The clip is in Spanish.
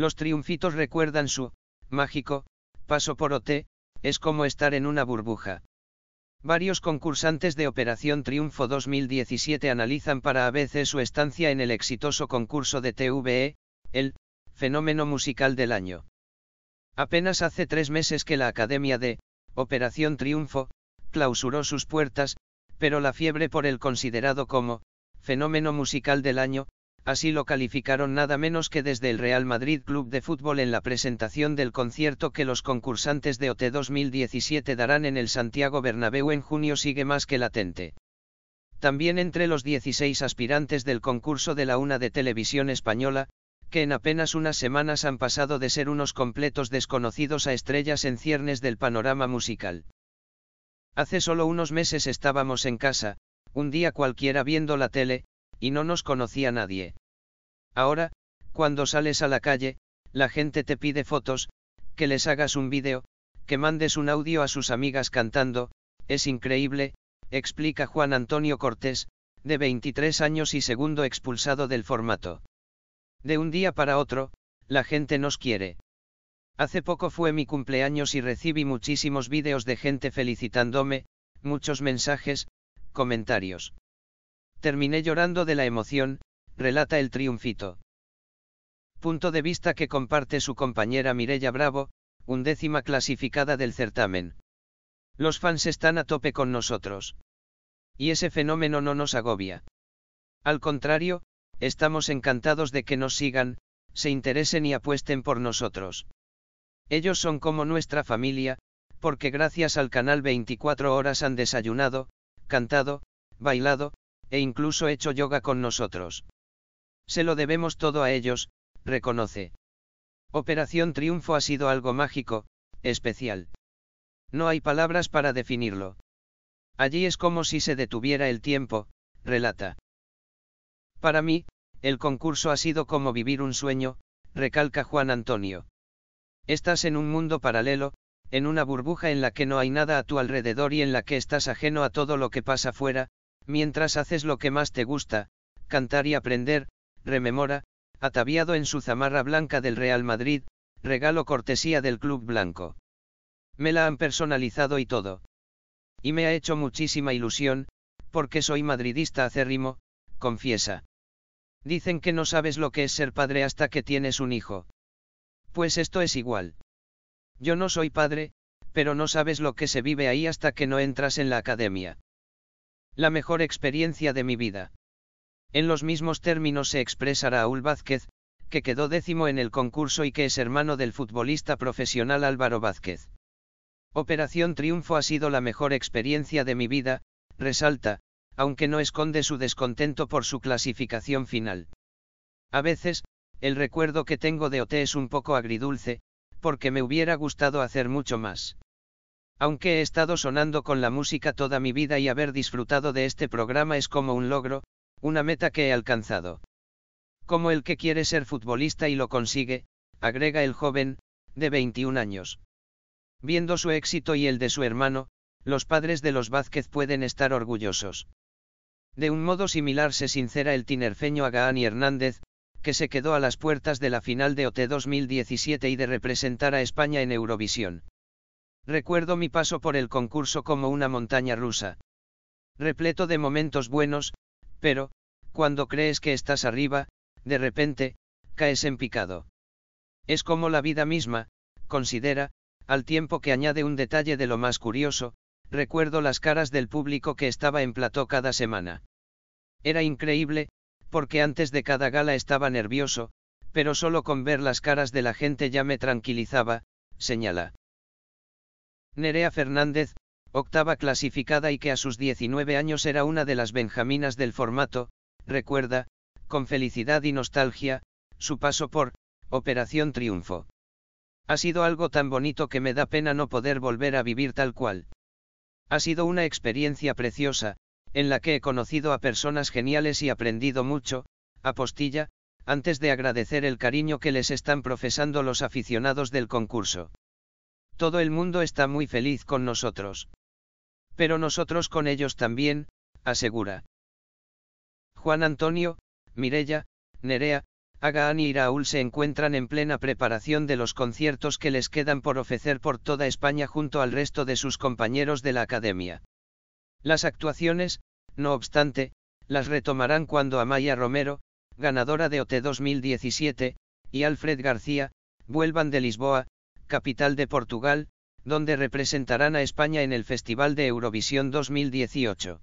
Los triunfitos recuerdan su, mágico, paso por OT, es como estar en una burbuja. Varios concursantes de Operación Triunfo 2017 analizan para ABC su estancia en el exitoso concurso de TVE, el fenómeno musical del año. Apenas hace tres meses que la Academia de Operación Triunfo clausuró sus puertas, pero la fiebre por el considerado como fenómeno musical del año así lo calificaron nada menos que desde el Real Madrid Club de Fútbol en la presentación del concierto que los concursantes de OT 2017 darán en el Santiago Bernabéu en junio sigue más que latente. También entre los 16 aspirantes del concurso de la UNA de Televisión Española, que en apenas unas semanas han pasado de ser unos completos desconocidos a estrellas en ciernes del panorama musical. Hace solo unos meses estábamos en casa, un día cualquiera viendo la tele, y no nos conocía nadie. Ahora, cuando sales a la calle, la gente te pide fotos, que les hagas un vídeo, que mandes un audio a sus amigas cantando, es increíble, explica Juan Antonio Cortés, de 23 años y segundo expulsado del formato. De un día para otro, la gente nos quiere. Hace poco fue mi cumpleaños y recibí muchísimos vídeos de gente felicitándome, muchos mensajes, comentarios. Terminé llorando de la emoción, relata el triunfito. Punto de vista que comparte su compañera Mirella Bravo, undécima clasificada del certamen. Los fans están a tope con nosotros. Y ese fenómeno no nos agobia. Al contrario, estamos encantados de que nos sigan, se interesen y apuesten por nosotros. Ellos son como nuestra familia, porque gracias al canal 24 horas han desayunado, cantado, bailado, e incluso hecho yoga con nosotros. Se lo debemos todo a ellos, reconoce. Operación Triunfo ha sido algo mágico, especial. No hay palabras para definirlo. Allí es como si se detuviera el tiempo, relata. Para mí, el concurso ha sido como vivir un sueño, recalca Juan Antonio. Estás en un mundo paralelo, en una burbuja en la que no hay nada a tu alrededor y en la que estás ajeno a todo lo que pasa fuera, mientras haces lo que más te gusta, cantar y aprender, rememora, ataviado en su zamarra blanca del Real Madrid, regalo cortesía del Club Blanco. Me la han personalizado y todo. Y me ha hecho muchísima ilusión, porque soy madridista acérrimo, confiesa. Dicen que no sabes lo que es ser padre hasta que tienes un hijo. Pues esto es igual. Yo no soy padre, pero no sabes lo que se vive ahí hasta que no entras en la academia. La mejor experiencia de mi vida. En los mismos términos se expresa Raúl Vázquez, que quedó décimo en el concurso y que es hermano del futbolista profesional Álvaro Vázquez. Operación Triunfo ha sido la mejor experiencia de mi vida, resalta, aunque no esconde su descontento por su clasificación final. A veces, el recuerdo que tengo de OT es un poco agridulce, porque me hubiera gustado hacer mucho más. Aunque he estado sonando con la música toda mi vida y haber disfrutado de este programa es como un logro, una meta que he alcanzado. Como el que quiere ser futbolista y lo consigue, agrega el joven, de 21 años. Viendo su éxito y el de su hermano, los padres de los Vázquez pueden estar orgullosos. De un modo similar se sincera el tinerfeño Agaani Hernández, que se quedó a las puertas de la final de OT 2017 y de representar a España en Eurovisión. Recuerdo mi paso por el concurso como una montaña rusa. Repleto de momentos buenos, pero, cuando crees que estás arriba, de repente, caes en picado. Es como la vida misma, considera, al tiempo que añade un detalle de lo más curioso, recuerdo las caras del público que estaba en plató cada semana. Era increíble, porque antes de cada gala estaba nervioso, pero solo con ver las caras de la gente ya me tranquilizaba, señala. Nerea Fernández, octava clasificada y que a sus 19 años era una de las benjaminas del formato, recuerda, con felicidad y nostalgia, su paso por, Operación Triunfo. Ha sido algo tan bonito que me da pena no poder volver a vivir tal cual. Ha sido una experiencia preciosa, en la que he conocido a personas geniales y aprendido mucho, apostilla, antes de agradecer el cariño que les están profesando los aficionados del concurso. Todo el mundo está muy feliz con nosotros. Pero nosotros con ellos también, asegura. Juan Antonio, Mirella, Nerea, Agaan y Raúl se encuentran en plena preparación de los conciertos que les quedan por ofrecer por toda España junto al resto de sus compañeros de la academia. Las actuaciones, no obstante, las retomarán cuando Amaya Romero, ganadora de OT 2017, y Alfred García, vuelvan de Lisboa, capital de Portugal, donde representarán a España en el Festival de Eurovisión 2018.